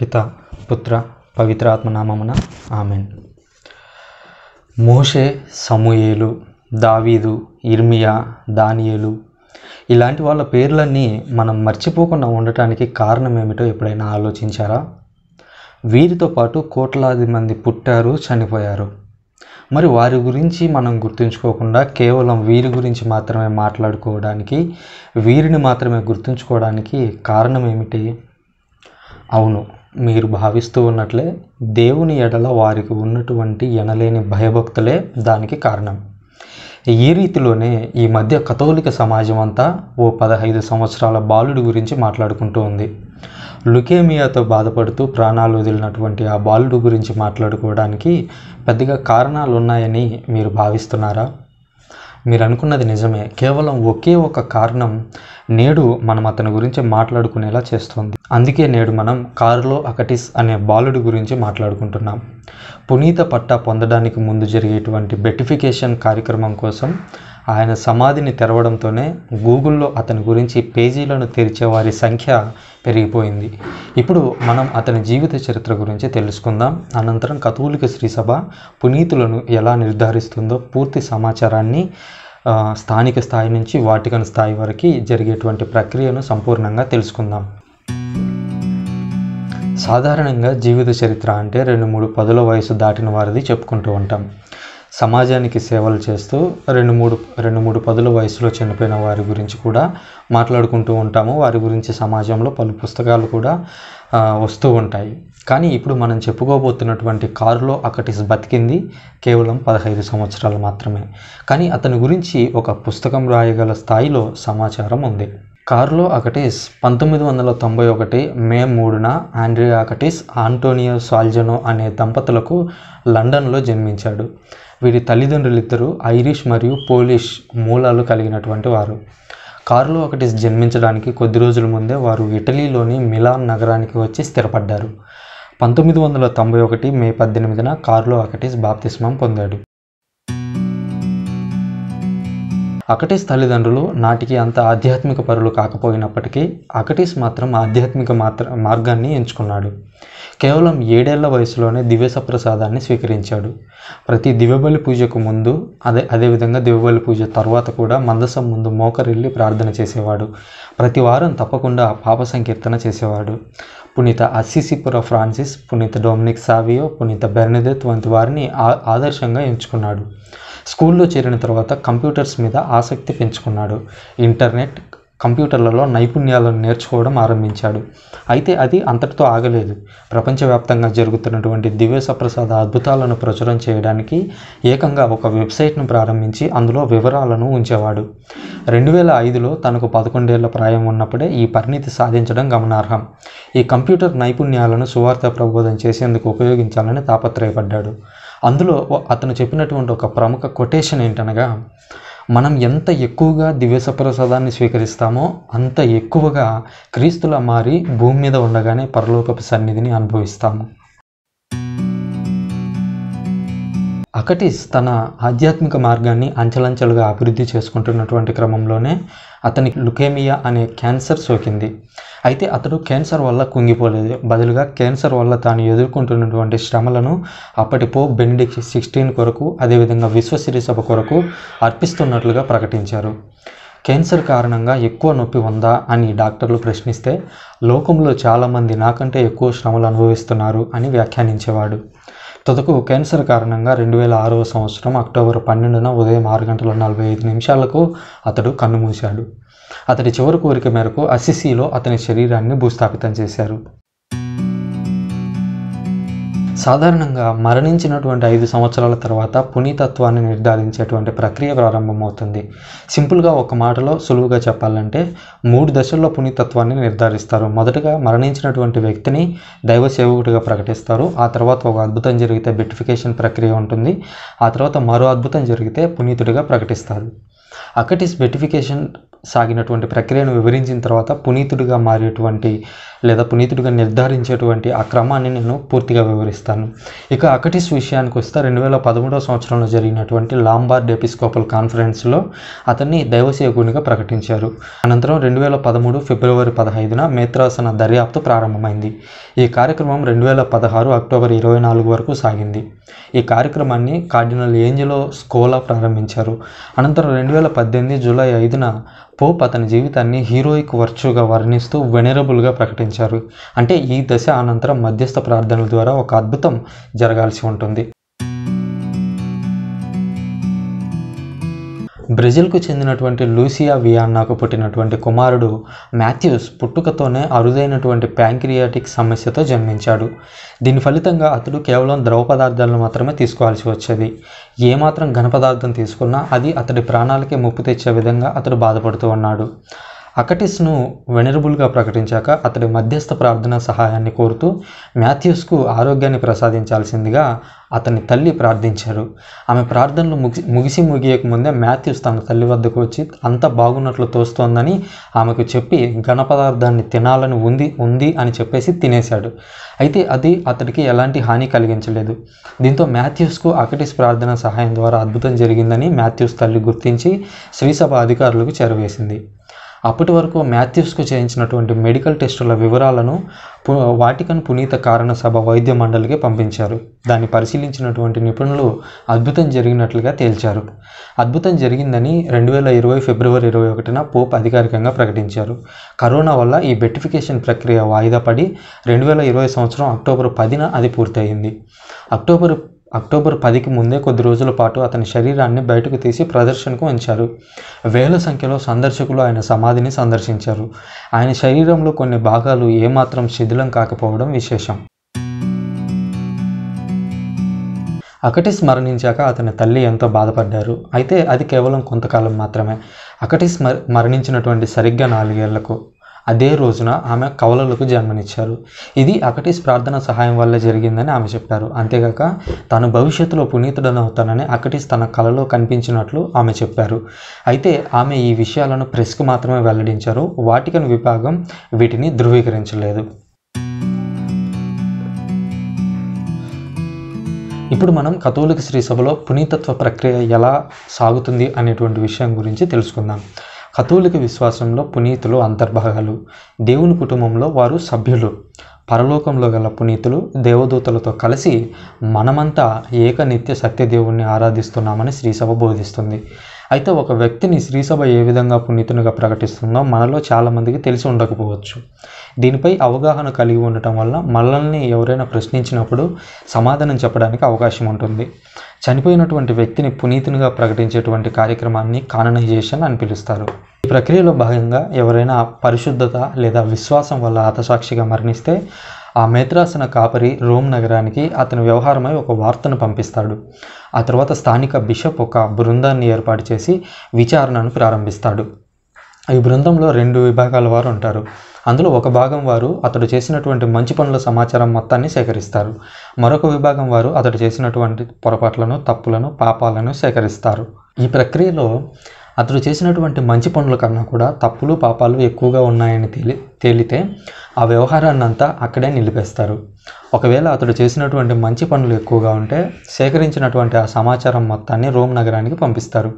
పిత పుత్ర పవిత్రాత్మనామమున ఆమెన్ మోషే సమూయేలు దావీదు ఇర్మియా దానియేలు ఇలాంటి వాళ్ళ పేర్లన్నీ మనం మర్చిపోకుండా ఉండటానికి కారణం ఏమిటో ఎప్పుడైనా ఆలోచించారా వీరితో పాటు కోట్లాది మంది పుట్టారు చనిపోయారు మరి వారి గురించి మనం గుర్తుంచుకోకుండా కేవలం వీరి గురించి మాత్రమే మాట్లాడుకోవడానికి వీరిని మాత్రమే గుర్తుంచుకోవడానికి కారణం ఏమిటి అవును మీరు భావిస్తూ ఉన్నట్లే దేవుని ఎడల వారికి ఉన్నటువంటి ఎనలేని భయభక్తులే దానికి కారణం ఈ రీతిలోనే ఈ మధ్య కథోలిక సమాజం అంతా ఓ పదహైదు సంవత్సరాల బాలుడి గురించి మాట్లాడుకుంటూ ఉంది లుకేమియాతో బాధపడుతూ ప్రాణాలు వదిలినటువంటి ఆ బాలుడు గురించి మాట్లాడుకోవడానికి పెద్దగా కారణాలు ఉన్నాయని మీరు భావిస్తున్నారా మీరు అనుకున్నది నిజమే కేవలం ఒకే ఒక కారణం నేడు మనం అతని గురించి మాట్లాడుకునేలా చేస్తుంది అందుకే నేడు మనం కారులో అకటిస్ అనే బాలుడి గురించి మాట్లాడుకుంటున్నాం పునీత పట్టా పొందడానికి ముందు జరిగేటువంటి బెటిఫికేషన్ కార్యక్రమం కోసం ఆయన సమాధిని తెరవడంతోనే గూగుల్లో అతని గురించి పేజీలను తెరిచే వారి సంఖ్య పెరిగిపోయింది ఇప్పుడు మనం అతని జీవిత చరిత్ర గురించి తెలుసుకుందాం అనంతరం కథూలిక శ్రీసభ పునీతులను ఎలా నిర్ధారిస్తుందో పూర్తి సమాచారాన్ని స్థానిక స్థాయి నుంచి వాటికన్ స్థాయి వరకు జరిగేటువంటి ప్రక్రియను సంపూర్ణంగా తెలుసుకుందాం సాధారణంగా జీవిత చరిత్ర అంటే రెండు మూడు పదుల వయసు దాటిన వారిది చెప్పుకుంటూ ఉంటాం సమాజానికి సేవలు చేస్తూ రెండు మూడు రెండు మూడు పదుల వయసులో చనిపోయిన వారి గురించి కూడా మాట్లాడుకుంటూ ఉంటాము వారి గురించి సమాజంలో పలు పుస్తకాలు కూడా వస్తూ ఉంటాయి కానీ ఇప్పుడు మనం చెప్పుకోబోతున్నటువంటి కారులో అక్కటి బతికింది కేవలం పదహైదు సంవత్సరాలు మాత్రమే కానీ అతని గురించి ఒక పుస్తకం రాయగల స్థాయిలో సమాచారం ఉంది కార్లో అకటిస్ పంతొమ్మిది వందల తొంభై ఒకటి మే మూడున ఆండ్రియా అకటిస్ ఆంటోనియో సాల్జనో అనే దంపతులకు లండన్లో జన్మించాడు వీరి తల్లిదండ్రులు ఇద్దరు ఐరిష్ మరియు పోలిష్ మూలాలు కలిగినటువంటి వారు కార్లో ఒకటి జన్మించడానికి కొద్ది రోజుల ముందే వారు ఇటలీలోని మిలాన్ నగరానికి వచ్చి స్థిరపడ్డారు పంతొమ్మిది వందల తొంభై ఒకటి మే పద్దెనిమిదిన కార్లో అకటిస్ బాప్తిస్మం పొందాడు అకటిస్ తల్లిదండ్రులు నాటికి అంత ఆధ్యాత్మిక పరులు కాకపోయినప్పటికీ అకటిస్ మాత్రం ఆధ్యాత్మిక మాత్ర మార్గాన్ని ఎంచుకున్నాడు కేవలం ఏడేళ్ల వయసులోనే దివ్యస ప్రసాదాన్ని స్వీకరించాడు ప్రతి దివ్యబలి పూజకు ముందు అదే అదేవిధంగా దివ్యబలి పూజ తర్వాత కూడా మందసం ముందు మోకరిల్లి ప్రార్థన చేసేవాడు ప్రతి వారం తప్పకుండా పాప సంకీర్తన చేసేవాడు పునీత అసిసిపుర ఫ్రాన్సిస్ పునీత డొమినిక్ సావియో పునీత బెర్నదెత్ వంటి వారిని ఆదర్శంగా ఎంచుకున్నాడు స్కూల్లో చేరిన తర్వాత కంప్యూటర్స్ మీద ఆసక్తి పెంచుకున్నాడు ఇంటర్నెట్ కంప్యూటర్లలో నైపుణ్యాలను నేర్చుకోవడం ఆరంభించాడు అయితే అది అంతటితో ఆగలేదు ప్రపంచవ్యాప్తంగా జరుగుతున్నటువంటి దివ్యసప్రసాద అద్భుతాలను ప్రచురం చేయడానికి ఏకంగా ఒక వెబ్సైట్ను ప్రారంభించి అందులో వివరాలను ఉంచేవాడు రెండు వేల ఐదులో తనకు పదకొండేళ్ల ప్రాయం ఉన్నప్పుడే ఈ పరిణితి సాధించడం గమనార్హం ఈ కంప్యూటర్ నైపుణ్యాలను సువార్త ప్రబోధం చేసేందుకు ఉపయోగించాలని తాపత్రయపడ్డాడు అందులో అతను చెప్పినటువంటి ఒక ప్రముఖ కొటేషన్ ఏంటనగా మనం ఎంత ఎక్కువగా ప్రసాదాన్ని స్వీకరిస్తామో అంత ఎక్కువగా క్రీస్తుల మారి భూమి మీద ఉండగానే పరలోకపు సన్నిధిని అనుభవిస్తాము అకటిస్ తన ఆధ్యాత్మిక మార్గాన్ని అంచలంచెలుగా అభివృద్ధి చేసుకుంటున్నటువంటి క్రమంలోనే అతనికి లుకేమియా అనే క్యాన్సర్ సోకింది అయితే అతడు క్యాన్సర్ వల్ల కుంగిపోలేదు బదులుగా క్యాన్సర్ వల్ల తాను ఎదుర్కొంటున్నటువంటి శ్రమలను అప్పటి పో బెనిడిక్ సిక్స్టీన్ కొరకు అదేవిధంగా విశ్వసిరి సభ కొరకు అర్పిస్తున్నట్లుగా ప్రకటించారు క్యాన్సర్ కారణంగా ఎక్కువ నొప్పి ఉందా అని డాక్టర్లు ప్రశ్నిస్తే లోకంలో చాలామంది నాకంటే ఎక్కువ శ్రమలు అనుభవిస్తున్నారు అని వ్యాఖ్యానించేవాడు తుదకు క్యాన్సర్ కారణంగా రెండు వేల ఆరవ సంవత్సరం అక్టోబర్ పన్నెండున ఉదయం ఆరు గంటల నలభై ఐదు నిమిషాలకు అతడు కన్నుమూశాడు అతడి చివరి కోరిక మేరకు అసిసిలో అతని శరీరాన్ని భూస్థాపితం చేశారు సాధారణంగా మరణించినటువంటి ఐదు సంవత్సరాల తర్వాత పునీతత్వాన్ని నిర్ధారించేటువంటి ప్రక్రియ ప్రారంభమవుతుంది సింపుల్గా ఒక మాటలో సులువుగా చెప్పాలంటే మూడు దశల్లో పునీతత్వాన్ని నిర్ధారిస్తారు మొదటగా మరణించినటువంటి వ్యక్తిని దైవ సేవకుడిగా ప్రకటిస్తారు ఆ తర్వాత ఒక అద్భుతం జరిగితే బిట్టిఫికేషన్ ప్రక్రియ ఉంటుంది ఆ తర్వాత మరో అద్భుతం జరిగితే పునీతుడిగా ప్రకటిస్తారు అక్కటి స్పెటిఫికేషన్ సాగినటువంటి ప్రక్రియను వివరించిన తర్వాత పునీతుడిగా మారేటువంటి లేదా పునీతుడిగా నిర్ధారించేటువంటి ఆ క్రమాన్ని నేను పూర్తిగా వివరిస్తాను ఇక అకటిస్ విషయానికి వస్తే రెండు వేల పదమూడవ సంవత్సరంలో జరిగినటువంటి లాంబార్డ్ ఎపిస్కోపల్ కాన్ఫరెన్స్లో అతన్ని దైవసేవకునిగా ప్రకటించారు అనంతరం రెండు వేల పదమూడు ఫిబ్రవరి పదహైదున మేత్రాసన దర్యాప్తు ప్రారంభమైంది ఈ కార్యక్రమం రెండు వేల పదహారు అక్టోబర్ ఇరవై నాలుగు వరకు సాగింది ఈ కార్యక్రమాన్ని కార్డినల్ ఏంజలో స్కోలా ప్రారంభించారు అనంతరం రెండు వేల పద్దెనిమిది జూలై ఐదున పోప్ అతని జీవితాన్ని హీరోయిక్ వర్చ్యూగా వర్ణిస్తూ వెనరబుల్గా ప్రకటించారు అంటే ఈ దశ అనంతరం మధ్యస్థ ప్రార్థనల ద్వారా ఒక అద్భుతం జరగాల్సి ఉంటుంది బ్రెజిల్కు చెందినటువంటి లూసియా వియాన్నాకు పుట్టినటువంటి కుమారుడు మాథ్యూస్ పుట్టుకతోనే అరుదైనటువంటి ప్యాంక్రియాటిక్ సమస్యతో జన్మించాడు దీని ఫలితంగా అతడు కేవలం ద్రవ పదార్థాలను మాత్రమే తీసుకోవాల్సి వచ్చేది ఏమాత్రం ఘనపదార్థం తీసుకున్నా అది అతడి ప్రాణాలకే ముప్పు తెచ్చే విధంగా అతడు బాధపడుతూ ఉన్నాడు అకటిస్ను వెనరబుల్గా ప్రకటించాక అతడి మధ్యస్థ ప్రార్థన సహాయాన్ని కోరుతూ మాథ్యూస్కు ఆరోగ్యాన్ని ప్రసాదించాల్సిందిగా అతని తల్లి ప్రార్థించారు ఆమె ప్రార్థనలు ముగి ముగిసి ముగియక ముందే మాథ్యూస్ తన తల్లి వద్దకు వచ్చి అంత బాగున్నట్లు తోస్తోందని ఆమెకు చెప్పి ఘన పదార్థాన్ని తినాలని ఉంది ఉంది అని చెప్పేసి తినేశాడు అయితే అది అతడికి ఎలాంటి హాని కలిగించలేదు దీంతో మాథ్యూస్కు అకటిస్ ప్రార్థన సహాయం ద్వారా అద్భుతం జరిగిందని మాథ్యూస్ తల్లి గుర్తించి శ్రీసభ అధికారులకు చేరవేసింది అప్పటి వరకు మాథ్యూస్కు చేయించినటువంటి మెడికల్ టెస్టుల వివరాలను వాటికన్ పునీత కారణ సభ వైద్య మండలికి పంపించారు దాన్ని పరిశీలించినటువంటి నిపుణులు అద్భుతం జరిగినట్లుగా తేల్చారు అద్భుతం జరిగిందని రెండు వేల ఇరవై ఫిబ్రవరి ఇరవై ఒకటిన పోప్ అధికారికంగా ప్రకటించారు కరోనా వల్ల ఈ బెటిఫికేషన్ ప్రక్రియ వాయిదా పడి రెండు వేల ఇరవై సంవత్సరం అక్టోబర్ పదిన అది పూర్తయింది అక్టోబర్ అక్టోబర్ పదికి ముందే కొద్ది రోజుల పాటు అతని శరీరాన్ని బయటకు తీసి ప్రదర్శనకు ఉంచారు వేల సంఖ్యలో సందర్శకులు ఆయన సమాధిని సందర్శించారు ఆయన శరీరంలో కొన్ని భాగాలు ఏమాత్రం శిథిలం కాకపోవడం విశేషం అకటిస్ స్మరణించాక అతని తల్లి ఎంతో బాధపడ్డారు అయితే అది కేవలం కొంతకాలం మాత్రమే అకటిస్ స్మర మరణించినటువంటి సరిగ్గా నాలుగేళ్లకు అదే రోజున ఆమె కవలలకు జన్మనిచ్చారు ఇది అకటిస్ ప్రార్థన సహాయం వల్ల జరిగిందని ఆమె చెప్పారు అంతేగాక తను భవిష్యత్తులో పునీతుడనవుతానని అకటిస్ తన కలలో కనిపించినట్లు ఆమె చెప్పారు అయితే ఆమె ఈ విషయాలను ప్రెస్కు మాత్రమే వెల్లడించారు వాటికన్ విభాగం వీటిని ధృవీకరించలేదు ఇప్పుడు మనం కథోలిక శ్రీసభలో పునీతత్వ ప్రక్రియ ఎలా సాగుతుంది అనేటువంటి విషయం గురించి తెలుసుకుందాం కథూలిక విశ్వాసంలో పునీతులు అంతర్భాగాలు దేవుని కుటుంబంలో వారు సభ్యులు పరలోకంలో గల పునీతులు దేవదూతలతో కలిసి మనమంతా ఏక నిత్య సత్యదేవుణ్ణి ఆరాధిస్తున్నామని శ్రీసభ బోధిస్తుంది అయితే ఒక వ్యక్తిని శ్రీసభ ఏ విధంగా పునీతునిగా ప్రకటిస్తుందో మనలో చాలామందికి తెలిసి ఉండకపోవచ్చు దీనిపై అవగాహన కలిగి ఉండటం వల్ల మనల్ని ఎవరైనా ప్రశ్నించినప్పుడు సమాధానం చెప్పడానికి అవకాశం ఉంటుంది చనిపోయినటువంటి వ్యక్తిని పునీతునిగా ప్రకటించేటువంటి కార్యక్రమాన్ని కాననైజేషన్ అని పిలుస్తారు ఈ ప్రక్రియలో భాగంగా ఎవరైనా పరిశుద్ధత లేదా విశ్వాసం వల్ల హతసాక్షిగా మరణిస్తే ఆ మేత్రాసన కాపరి రోమ్ నగరానికి అతని వ్యవహారమై ఒక వార్తను పంపిస్తాడు ఆ తర్వాత స్థానిక బిషప్ ఒక బృందాన్ని ఏర్పాటు చేసి విచారణను ప్రారంభిస్తాడు ఈ బృందంలో రెండు విభాగాల వారు ఉంటారు అందులో ఒక భాగం వారు అతడు చేసినటువంటి మంచి పనుల సమాచారం మొత్తాన్ని సేకరిస్తారు మరొక విభాగం వారు అతడు చేసినటువంటి పొరపాట్లను తప్పులను పాపాలను సేకరిస్తారు ఈ ప్రక్రియలో అతడు చేసినటువంటి మంచి పనుల కన్నా కూడా తప్పులు పాపాలు ఎక్కువగా ఉన్నాయని తేలి తేలితే ఆ వ్యవహారాన్ని అంతా అక్కడే నిలిపేస్తారు ఒకవేళ అతడు చేసినటువంటి మంచి పనులు ఎక్కువగా ఉంటే సేకరించినటువంటి ఆ సమాచారం మొత్తాన్ని రోమ్ నగరానికి పంపిస్తారు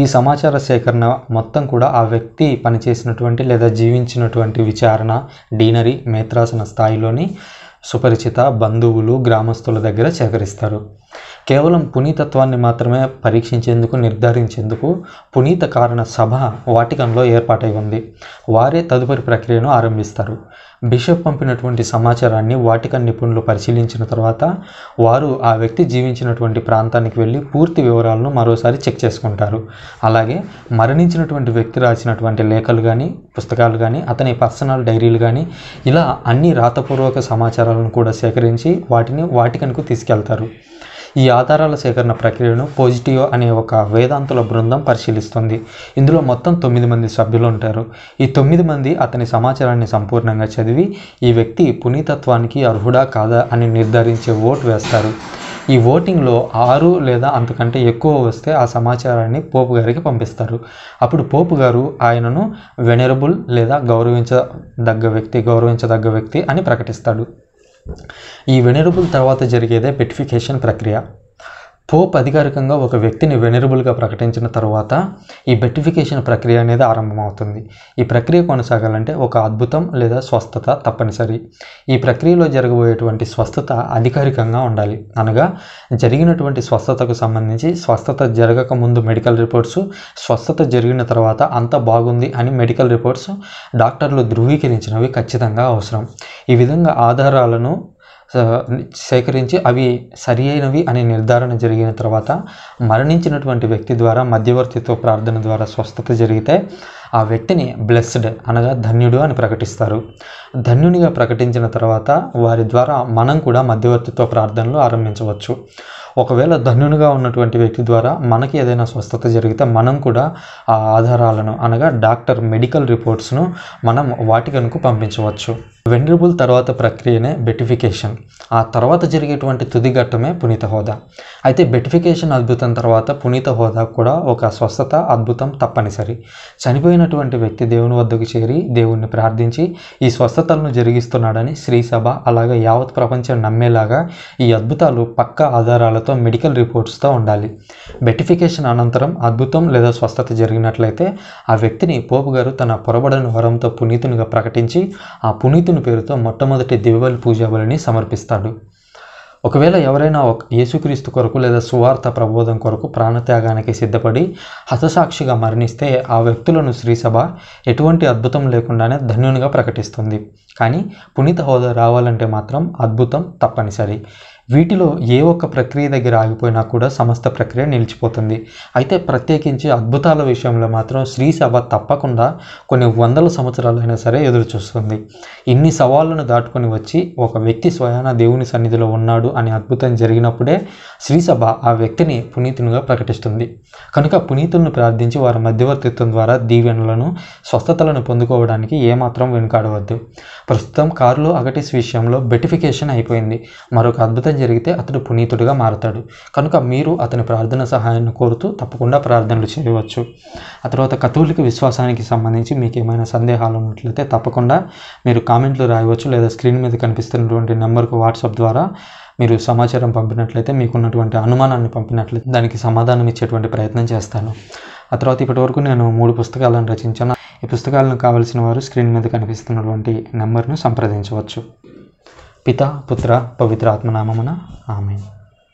ఈ సమాచార సేకరణ మొత్తం కూడా ఆ వ్యక్తి పనిచేసినటువంటి లేదా జీవించినటువంటి విచారణ డీనరీ మేత్రాసన స్థాయిలోని సుపరిచిత బంధువులు గ్రామస్తుల దగ్గర సేకరిస్తారు కేవలం పునీతత్వాన్ని మాత్రమే పరీక్షించేందుకు నిర్ధారించేందుకు పునీత కారణ సభ వాటికంలో ఏర్పాటై ఉంది వారే తదుపరి ప్రక్రియను ఆరంభిస్తారు బిషప్ పంపినటువంటి సమాచారాన్ని వాటికన్ నిపుణులు పరిశీలించిన తర్వాత వారు ఆ వ్యక్తి జీవించినటువంటి ప్రాంతానికి వెళ్ళి పూర్తి వివరాలను మరోసారి చెక్ చేసుకుంటారు అలాగే మరణించినటువంటి వ్యక్తి రాసినటువంటి లేఖలు కానీ పుస్తకాలు కానీ అతని పర్సనల్ డైరీలు కానీ ఇలా అన్ని రాతపూర్వక సమాచారాలను కూడా సేకరించి వాటిని వాటికన్కు తీసుకెళ్తారు ఈ ఆధారాల సేకరణ ప్రక్రియను పాజిటివ్ అనే ఒక వేదాంతుల బృందం పరిశీలిస్తుంది ఇందులో మొత్తం తొమ్మిది మంది సభ్యులు ఉంటారు ఈ తొమ్మిది మంది అతని సమాచారాన్ని సంపూర్ణంగా చదివి ఈ వ్యక్తి పునీతత్వానికి అర్హుడా కాదా అని నిర్ధారించే ఓటు వేస్తారు ఈ ఓటింగ్లో ఆరు లేదా అంతకంటే ఎక్కువ వస్తే ఆ సమాచారాన్ని పోపు గారికి పంపిస్తారు అప్పుడు పోపు గారు ఆయనను వెనరబుల్ లేదా గౌరవించదగ్గ వ్యక్తి గౌరవించదగ్గ వ్యక్తి అని ప్రకటిస్తాడు ఈ వెనరబుల్ తర్వాత జరిగేదే పెట్ఫికేషన్ ప్రక్రియ పోప్ అధికారికంగా ఒక వ్యక్తిని వెనరబుల్గా ప్రకటించిన తర్వాత ఈ బెటిఫికేషన్ ప్రక్రియ అనేది ఆరంభమవుతుంది ఈ ప్రక్రియ కొనసాగాలంటే ఒక అద్భుతం లేదా స్వస్థత తప్పనిసరి ఈ ప్రక్రియలో జరగబోయేటువంటి స్వస్థత అధికారికంగా ఉండాలి అనగా జరిగినటువంటి స్వస్థతకు సంబంధించి స్వస్థత జరగక ముందు మెడికల్ రిపోర్ట్స్ స్వస్థత జరిగిన తర్వాత అంత బాగుంది అని మెడికల్ రిపోర్ట్స్ డాక్టర్లు ధృవీకరించినవి ఖచ్చితంగా అవసరం ఈ విధంగా ఆధారాలను సేకరించి అవి సరి అయినవి అనే నిర్ధారణ జరిగిన తర్వాత మరణించినటువంటి వ్యక్తి ద్వారా మధ్యవర్తితో ప్రార్థన ద్వారా స్వస్థత జరిగితే ఆ వ్యక్తిని బ్లెస్డ్ అనగా ధన్యుడు అని ప్రకటిస్తారు ధన్యునిగా ప్రకటించిన తర్వాత వారి ద్వారా మనం కూడా మధ్యవర్తితో ప్రార్థనలు ఆరంభించవచ్చు ఒకవేళ ధన్యునిగా ఉన్నటువంటి వ్యక్తి ద్వారా మనకి ఏదైనా స్వస్థత జరిగితే మనం కూడా ఆ ఆధారాలను అనగా డాక్టర్ మెడికల్ రిపోర్ట్స్ను మనం వాటి కనుక పంపించవచ్చు వెనరబుల్ తర్వాత ప్రక్రియనే బెటిఫికేషన్ ఆ తర్వాత జరిగేటువంటి తుది ఘట్టమే పునీత హోదా అయితే బెటిఫికేషన్ అద్భుతం తర్వాత పునీత హోదా కూడా ఒక స్వస్థత అద్భుతం తప్పనిసరి చనిపోయినటువంటి వ్యక్తి దేవుని వద్దకు చేరి దేవుణ్ణి ప్రార్థించి ఈ స్వస్థతలను జరిగిస్తున్నాడని శ్రీసభ అలాగే యావత్ ప్రపంచం నమ్మేలాగా ఈ అద్భుతాలు పక్క ఆధారాలతో మెడికల్ రిపోర్ట్స్తో ఉండాలి బెటిఫికేషన్ అనంతరం అద్భుతం లేదా స్వస్థత జరిగినట్లయితే ఆ వ్యక్తిని పోపు గారు తన పొరబడని వరంతో పునీతునిగా ప్రకటించి ఆ పునీతుని పేరుతో మొట్టమొదటి దివ్యబలి పూజాబలిని సమర్పిస్తాడు ఒకవేళ ఎవరైనా ఒక యేసుక్రీస్తు కొరకు లేదా సువార్త ప్రబోధం కొరకు ప్రాణత్యాగానికి సిద్ధపడి హతసాక్షిగా మరణిస్తే ఆ వ్యక్తులను శ్రీసభ ఎటువంటి అద్భుతం లేకుండానే ధన్యునిగా ప్రకటిస్తుంది కానీ పునీత హోదా రావాలంటే మాత్రం అద్భుతం తప్పనిసరి వీటిలో ఏ ఒక్క ప్రక్రియ దగ్గర ఆగిపోయినా కూడా సమస్త ప్రక్రియ నిలిచిపోతుంది అయితే ప్రత్యేకించి అద్భుతాల విషయంలో మాత్రం స్త్రీ సభ తప్పకుండా కొన్ని వందల సంవత్సరాలైనా సరే ఎదురు చూస్తుంది ఇన్ని సవాళ్లను దాటుకొని వచ్చి ఒక వ్యక్తి స్వయాన దేవుని సన్నిధిలో ఉన్నాడు అనే అద్భుతం జరిగినప్పుడే శ్రీ సభ ఆ వ్యక్తిని పునీతునిగా ప్రకటిస్తుంది కనుక పునీతులను ప్రార్థించి వారి మధ్యవర్తిత్వం ద్వారా దీవెనలను స్వస్థతలను పొందుకోవడానికి ఏమాత్రం వెనుకాడవద్దు ప్రస్తుతం కారులో అగటిస్ విషయంలో బెటిఫికేషన్ అయిపోయింది మరొక అద్భుతం జరిగితే అతడు పునీతుడిగా మారుతాడు కనుక మీరు అతని ప్రార్థన సహాయాన్ని కోరుతూ తప్పకుండా ప్రార్థనలు చేయవచ్చు ఆ తర్వాత కథూలిక విశ్వాసానికి సంబంధించి మీకు ఏమైనా సందేహాలు ఉన్నట్లయితే తప్పకుండా మీరు కామెంట్లు రాయవచ్చు లేదా స్క్రీన్ మీద కనిపిస్తున్నటువంటి నెంబర్కు వాట్సాప్ ద్వారా మీరు సమాచారం పంపినట్లయితే మీకున్నటువంటి అనుమానాన్ని పంపినట్లయితే దానికి సమాధానం ఇచ్చేటువంటి ప్రయత్నం చేస్తాను ఆ తర్వాత ఇప్పటి వరకు నేను మూడు పుస్తకాలను రచించాను ఈ పుస్తకాలను కావలసిన వారు స్క్రీన్ మీద కనిపిస్తున్నటువంటి నెంబర్ను సంప్రదించవచ్చు पिता पुत्र पवित्र आत्मा नाम मना